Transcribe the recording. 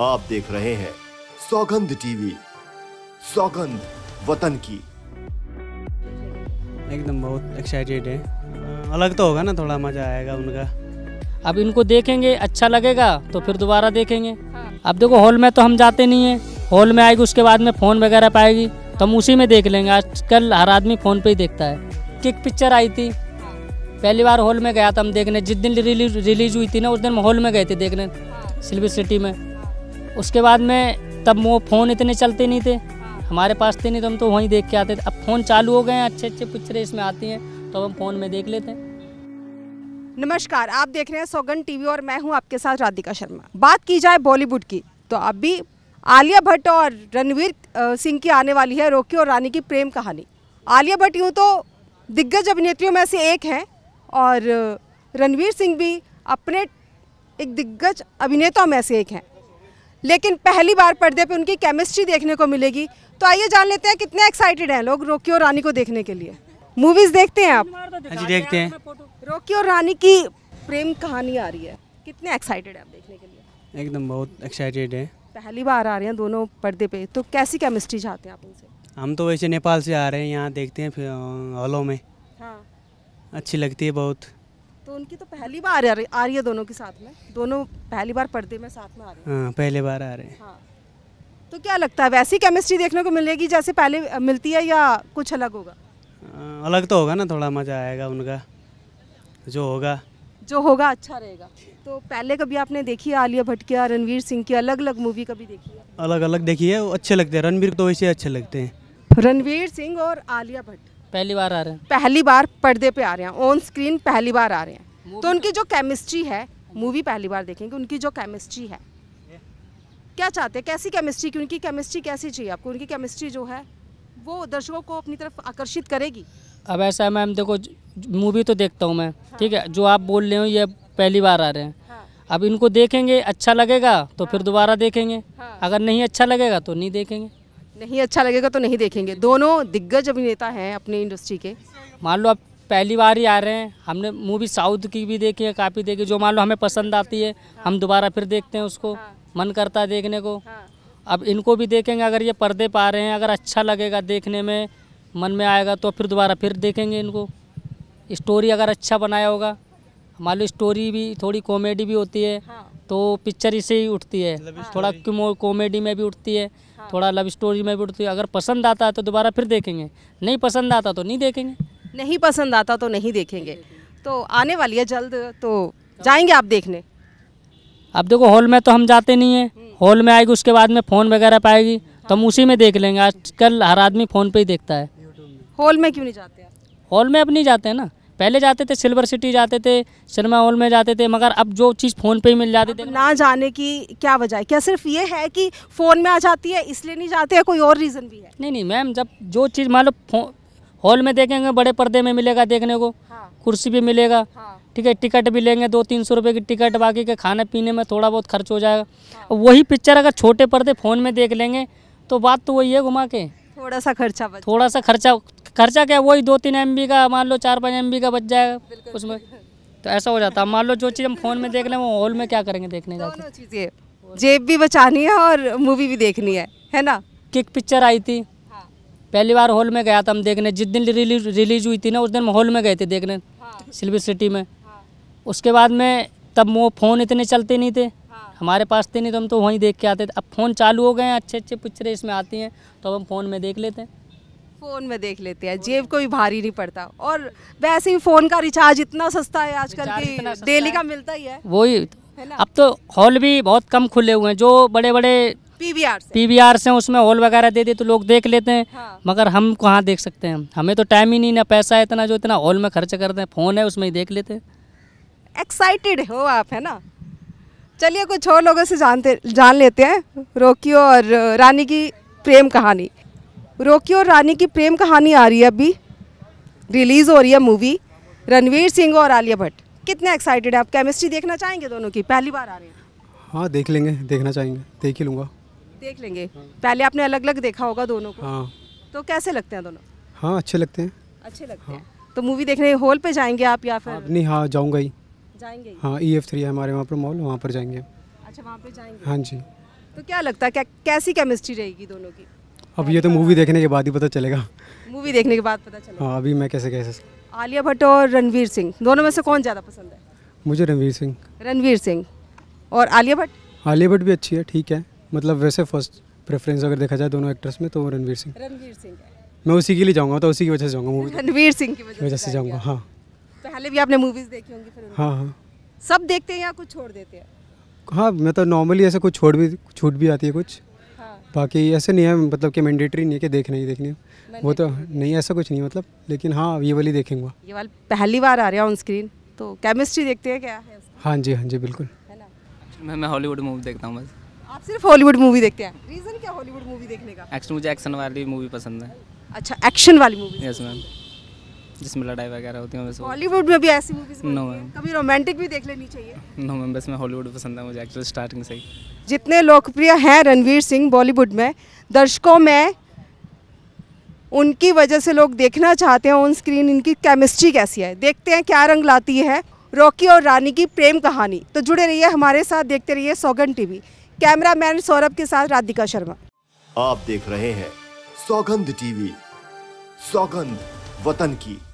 आप देख रहे हैं सौगंध टीवी सौगंध वतन की एकदम बहुत एक्साइटेड है अलग तो होगा ना थोड़ा मजा आएगा उनका अब इनको देखेंगे अच्छा लगेगा तो फिर दोबारा देखेंगे अब देखो हॉल में तो हम जाते नहीं है हॉल में आएगी उसके बाद में फ़ोन वगैरह पाएगी तो हम उसी में देख लेंगे आजकल हर आदमी फ़ोन पे ही देखता है किक पिक्चर आई थी पहली बार हॉल में गया था हम देखने जिस दिन रिलीज हुई थी ना उस दिन हॉल में गए थे देखने सिल्वर सिटी में उसके बाद में तब वो फ़ोन इतने चलते नहीं थे हाँ। हमारे पास थे नहीं तो हम तो वहीं देख के आते थे अब फ़ोन चालू हो गए हैं अच्छे अच्छे पिक्चरें इसमें आती हैं तो हम फ़ोन में देख लेते हैं नमस्कार आप देख रहे हैं सौगन टीवी और मैं हूं आपके साथ राधिका शर्मा बात की जाए बॉलीवुड की तो अभी आलिया भट्ट और रणवीर सिंह की आने वाली है रोकी और रानी की प्रेम कहानी आलिया भट्ट यूँ तो दिग्गज अभिनेत्रियों में से एक हैं और रणवीर सिंह भी अपने एक दिग्गज अभिनेताओं में से एक हैं लेकिन पहली बार पर्दे पे उनकी केमिस्ट्री देखने को मिलेगी तो आइए जान लेते हैं कितने एक्साइटेड हैं लोग रोकी और रानी को देखने के लिए मूवीज देखते हैं आप हाँ जी देखते हैं रोकी और रानी की प्रेम कहानी आ रही है कितने एक्साइटेड आप देखने के लिए एकदम बहुत एक्साइटेड है पहली बार आ रहे हैं दोनों पर्दे पे तो कैसी केमिस्ट्री चाहते हैं आप उनसे हम तो वैसे नेपाल से आ रहे हैं यहाँ देखते हैं फिर हॉलों में हाँ अच्छी लगती है बहुत तो उनकी तो पहली बार आ रही आ रही है दोनों के साथ में दोनों पहली बार पर्दे में साथ में आ रहे हैं हाँ, पहले बार आ रहे हैं हाँ तो क्या लगता है वैसी केमिस्ट्री देखने को मिलेगी जैसे पहले मिलती है या कुछ अलग होगा आ, हाँ, अलग तो होगा ना थोड़ा मज़ा आएगा उनका जो होगा जो होगा अच्छा रहेगा तो पहले कभी आपने देखी है आलिया भट्ट की रणवीर सिंह की अलग अलग मूवी कभी देखी है अलग अलग देखी है अच्छे लगते हैं रणवीर तो वैसे अच्छे लगते हैं रणवीर सिंह और आलिया भट्ट पहली बार आ रहे हैं पहली बार पर्दे पे आ रहे हैं ऑन स्क्रीन पहली बार आ रहे हैं तो उनकी जो केमिस्ट्री है मूवी पहली बार देखेंगे उनकी जो केमिस्ट्री है क्या चाहते हैं कैसी केमिस्ट्री की उनकी केमिस्ट्री कैसी चाहिए आपको उनकी केमिस्ट्री जो है वो दर्शकों को अपनी तरफ आकर्षित करेगी अब ऐसा है मैम देखो मूवी तो देखता हूँ मैं हाँ। ठीक है हाँ। जो आप बोल रहे हो ये पहली बार आ रहे हैं हाँ। अब इनको देखेंगे अच्छा लगेगा तो हाँ। फिर दोबारा देखेंगे हाँ। अगर नहीं अच्छा लगेगा तो नहीं देखेंगे नहीं अच्छा लगेगा तो नहीं देखेंगे दोनों दिग्गज अभिनेता हैं अपनी इंडस्ट्री के मान लो आप पहली बार ही आ रहे हैं हमने मूवी साउथ की भी देखी है काफ़ी देखी जो मान लो हमें पसंद आती है हम दोबारा फिर देखते हैं उसको हाँ। मन करता है देखने को हाँ। अब इनको भी देखेंगे अगर ये पर्दे पा रहे हैं अगर अच्छा लगेगा देखने में मन में आएगा तो फिर दोबारा फिर देखेंगे इनको स्टोरी अगर अच्छा बनाया होगा मान लो स्टोरी भी थोड़ी कॉमेडी भी होती है हाँ। तो पिक्चर इसे ही उठती है मतलब हाँ। थोड़ा कॉमेडी में भी उठती है हाँ। थोड़ा लव स्टोरी में भी उठती है अगर पसंद आता है तो दोबारा फिर देखेंगे नहीं पसंद आता तो नहीं देखेंगे नहीं पसंद आता तो नहीं देखेंगे तो आने वाली है जल्द तो जाएंगे आप देखने अब देखो हॉल में तो हम जाते नहीं हैं हॉल हम्म। में आएगी उसके बाद में फ़ोन वगैरह पाएगी हाँ। तो हम उसी में देख लेंगे आजकल हर आदमी फ़ोन पे ही देखता है हॉल में क्यों नहीं जाते हॉल में अब नहीं जाते हैं ना पहले जाते थे सिल्वर सिटी जाते थे सिनेमा हॉल में जाते थे मगर अब जो चीज़ फ़ोन पे ही मिल जाती थी ना जाने की क्या वजह है क्या सिर्फ ये है कि फ़ोन में आ जाती है इसलिए नहीं जाते हैं कोई और रीज़न भी है नहीं नहीं मैम जब जो चीज़ मान लो हॉल में देखेंगे बड़े पर्दे में मिलेगा देखने को हाँ। कुर्सी भी मिलेगा हाँ। ठीक है टिकट भी लेंगे दो तीन सौ रुपये की टिकट बाकी के खाने पीने में थोड़ा बहुत खर्च हो जाएगा हाँ। वही पिक्चर अगर छोटे पर्दे फ़ोन में देख लेंगे तो बात तो वही है घुमा के थोड़ा सा खर्चा थोड़ा सा खर्चा खर्चा क्या वही दो तीन एम का मान लो चार पाँच एम का बच जाएगा उसमें तो ऐसा हो जाता है मान लो जो चीज़ हम फ़ोन में देख रहे हैं वो हॉल में क्या करेंगे देखने जाते हैं जेब भी बचानी है और मूवी भी देखनी है है ना किक पिक्चर आई थी हाँ। पहली बार हॉल में गया था हम देखने जिस दिन रिलीज रिलीज हुई थी ना उस दिन हॉल में गए थे देखने सिल्वी सिल्वर सिटी में हाँ। उसके बाद में तब वो फ़ोन इतने चलते नहीं थे हाँ। हमारे पास थे नहीं तो हम तो वहीं देख के आते थे अब फ़ोन चालू हो गए हैं अच्छे अच्छे पिक्चरें इसमें आती हैं तो अब हम फ़ोन में देख लेते हैं फ़ोन में देख लेते हैं जेब को भी भारी नहीं पड़ता और वैसे ही फ़ोन का रिचार्ज इतना सस्ता है आजकल की डेली का मिलता ही है वही अब तो हॉल भी बहुत कम खुले हुए हैं जो बड़े बड़े पी वी आर से उसमें हॉल वगैरह दे दे तो लोग देख लेते हैं हाँ। मगर हम कहाँ देख सकते हैं हमें तो टाइम ही नहीं ना पैसा है इतना जो इतना हॉल में खर्च करते हैं फ़ोन है उसमें ही देख लेते हैं एक्साइटेड हो आप है ना चलिए कुछ और लोगों से जानते जान लेते हैं रोकियो और रानी की प्रेम कहानी रोकी और रानी की प्रेम कहानी आ रही है अभी रिलीज़ हो रही है मूवी रणवीर सिंह और आलिया भट्ट कितने एक्साइटेड है आप केमिस्ट्री देखना चाहेंगे दोनों की पहली बार आ रहे हैं हाँ देख लेंगे देखना चाहेंगे देख ही लूँगा देख लेंगे हाँ। पहले आपने अलग अलग देखा होगा दोनों को हाँ तो कैसे लगते हैं दोनों हाँ अच्छे लगते हैं अच्छे लगते हाँ। हैं तो मूवी देखने हॉल पे जाएंगे आप या फिर हाँ, नहीं हाँ जाऊँगा ही जाएंगे हाँ ई एफ थ्री है हमारे वहाँ पर मॉल वहाँ पर जाएंगे अच्छा वहाँ पर जाएंगे हाँ जी तो क्या लगता है कैसी केमिस्ट्री रहेगी दोनों की अब ये तो मूवी देखने के बाद ही पता चलेगा मूवी देखने के बाद पता चलेगा हाँ अभी मैं कैसे कैसे आलिया भट्ट और रणवीर सिंह दोनों में से कौन ज़्यादा पसंद है मुझे रणवीर सिंह रणवीर सिंह और आलिया भट्ट आलिया भट्ट भी अच्छी है ठीक है मतलब वैसे फर्स्ट प्रेफरेंस अगर देखा जाए दोनों एक्ट्रेस में तो रणवीर सिंह रणवीर सिंह मैं उसी के लिए जाऊंगा तो उसी की वजह से जाऊंगा मूवी रणवीर सिंह की वजह से जाऊँगा हाँ तो पहले भी आपने मूवीज़ देखी होंगी फिर हाँ हाँ सब देखते हैं या कुछ छोड़ देते हैं हाँ मैं तो नॉर्मली ऐसे कुछ छोड़ भी छूट भी आती है कुछ बाकी ऐसे नहीं है मतलब कि मैंडेटरी नहीं है कि देखना ही देखनी वो तो नहीं ऐसा कुछ नहीं मतलब लेकिन हाँ ये वाली देखेंगे ये वाली पहली बार आ रहा ऑन स्क्रीन तो केमिस्ट्री देखते हैं क्या है हाँ जी हाँ जी बिल्कुल मैं मैं हॉलीवुड मूवी देखता हूँ बस आप सिर्फ हॉलीवुड मूवी देखते हैं रीज़न क्या हॉलीवुड मूवी देखने का एक्शन मुझे एक्शन वाली मूवी पसंद है अच्छा एक्शन वाली मूवी यस मैम जिसमें लड़ाई वगैरह होती है हॉलीवुड में भी ऐसी मूवीज नो मैम कभी रोमांटिक भी देख लेनी चाहिए नो मैम बस मैं हॉलीवुड पसंद है मुझे एक्चुअली स्टार्टिंग से ही जितने लोकप्रिय हैं रणवीर सिंह बॉलीवुड में दर्शकों में उनकी वजह से लोग देखना चाहते हैं ऑन स्क्रीन इनकी केमिस्ट्री कैसी है देखते हैं क्या रंग लाती है रॉकी और रानी की प्रेम कहानी तो जुड़े रहिए हमारे साथ देखते रहिए सौगन टीवी कैमरा मैन सौरभ के साथ राधिका शर्मा आप देख रहे हैं सौगंध टीवी सौगंध वतन की